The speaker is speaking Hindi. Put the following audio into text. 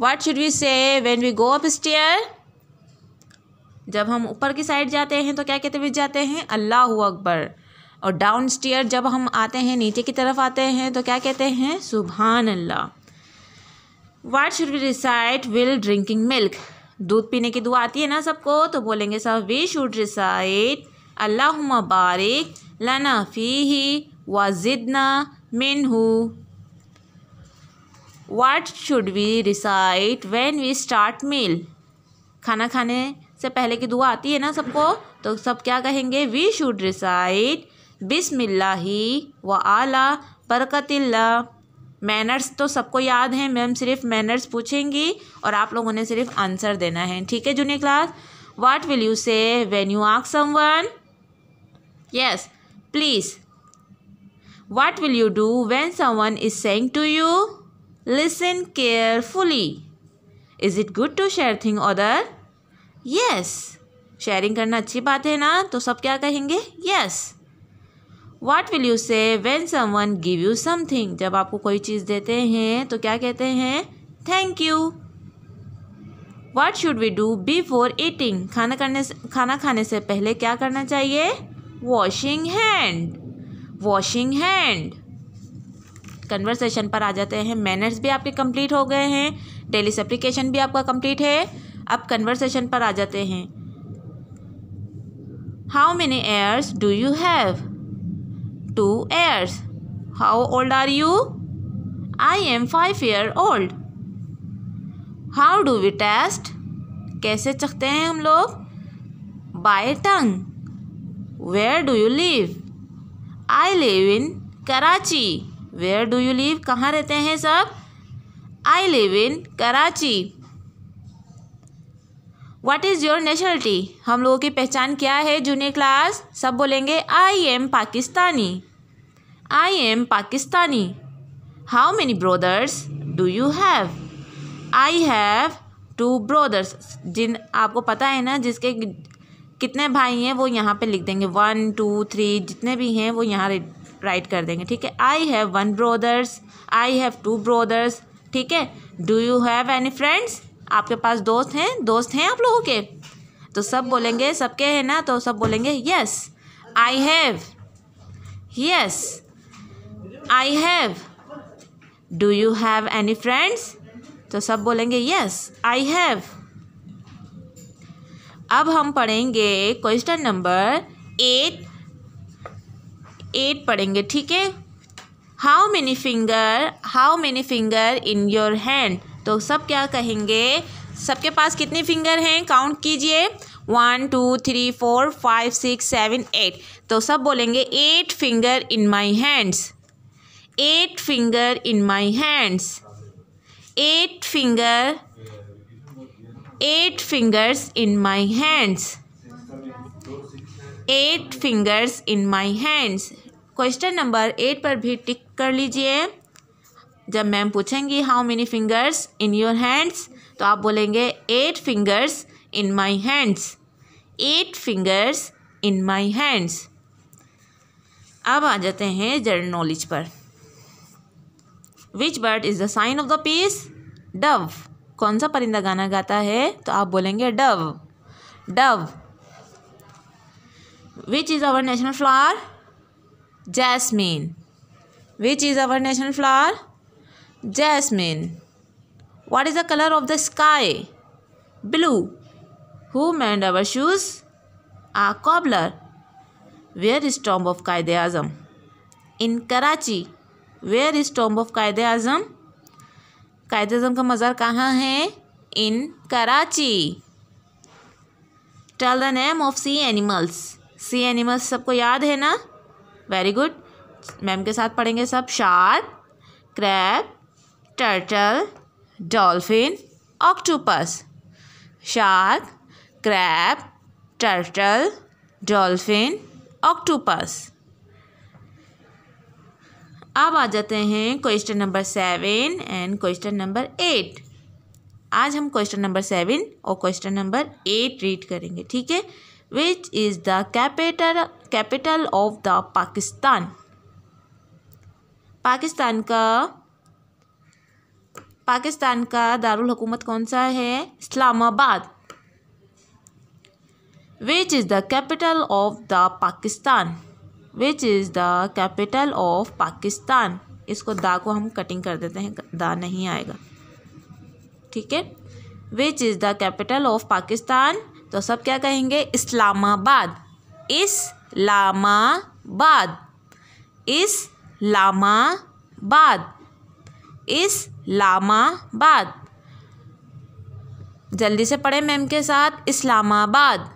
Watt should we say when we go up stair जब हम ऊपर की साइड जाते हैं तो क्या कहते हुए जाते हैं अल्लाह अकबर और डाउन स्टेयर जब हम आते हैं नीचे की तरफ आते हैं तो क्या कहते हैं सुबहान अल्लाह what should we recite will drinking milk दूध पीने की दुआ आती है ना सबको तो बोलेंगे सब वी शुड रिसाइट अल्लाह बारिक लना फ़ी ही वजिदना मिन what should we recite when we start meal खाना खाने से पहले की दुआ आती है ना सबको तो सब क्या कहेंगे वी शुड रिसाइट ही व आला बरकतिल्ला मैनर्स तो सबको याद हैं मैम सिर्फ मैनर्स पूछेंगी और आप लोगों ने सिर्फ आंसर देना है ठीक है junior class what will you say when you ask someone yes please what will you do when someone is saying to you Listen carefully. Is it good to share thing other? Yes. Sharing करना अच्छी बात है ना तो सब क्या कहेंगे yes what will you say when someone give you something जब आपको कोई चीज़ देते हैं तो क्या कहते हैं thank you what should we do before eating खाना करने से खाना खाने से पहले क्या करना चाहिए washing hand washing hand conversation पर आ जाते हैं मैनर्स भी आपके कंप्लीट हो गए हैं डेली सप्लीकेशन भी आपका कंप्लीट है अब कन्वर्सेशन पर आ जाते हैं how many years do you have two years how old are you I am five year old how do we taste कैसे चखते हैं हम लोग by tongue where do you live I live in Karachi where do you live कहाँ रहते हैं सब I live in Karachi what is your nationality हम लोगों की पहचान क्या है जूनियर क्लास सब बोलेंगे I am Pakistani I am Pakistani how many brothers do you have I have two brothers जिन आपको पता है ना जिसके कितने भाई हैं वो यहाँ पे लिख देंगे वन टू थ्री जितने भी हैं वो यहाँ राइट कर देंगे ठीक है I have one brothers I have two brothers ठीक है do you have any friends आपके पास दोस्त हैं दोस्त हैं आप लोगों के तो सब बोलेंगे सबके हैं ना तो सब बोलेंगे yes I have yes I have do you have any friends तो सब बोलेंगे यस आई हैव अब हम पढ़ेंगे क्वेश्चन नंबर एट एट पढ़ेंगे ठीक है how many finger how many finger in your hand तो सब क्या कहेंगे सबके पास कितने फिंगर हैं काउंट कीजिए one two three four five six seven eight तो सब बोलेंगे eight finger in my hands eight finger in my hands eight finger eight fingers in my hands eight fingers in my hands question number eight पर भी टिक कर लीजिए जब मैम पूछेंगी how many fingers in your hands तो आप बोलेंगे eight fingers in my hands eight fingers in my hands अब आ जाते हैं जनरल नॉलेज पर which bird is the sign of the peace dove कौन सा परिंदा गाना गाता है तो आप बोलेंगे dove dove which is our national flower jasmine which is our national flower jasmine what is the colour of the sky blue who mend our shoes a cobbler where is tomb of Quaid Azam in Karachi where is tomb of Quaid Azam Quaid Azam का मज़ार कहाँ है इन Karachi tell the name of sea animals sea animals सबको याद है ना वेरी गुड मैम के साथ पढ़ेंगे सब shark crab turtle dolphin octopus shark crab turtle dolphin octopus अब आ जाते हैं question number seven and question number eight आज हम क्वेश्चन नंबर सेवन और क्वेश्चन नंबर एट रीड करेंगे ठीक है which is the capital capital of the Pakistan. Pakistan का पाकिस्तान का दारुल हुकूमत कौन सा है Islamabad which is the capital of the Pakistan which is the capital of Pakistan इसको दा को हम कटिंग कर देते हैं दा नहीं आएगा ठीक है which is the capital of Pakistan तो सब क्या कहेंगे इस्लामाबाद इस्लामाबाद इस्लामाबाद इस्लामाबाद जल्दी से पढ़े मैम के साथ इस्लामाबाद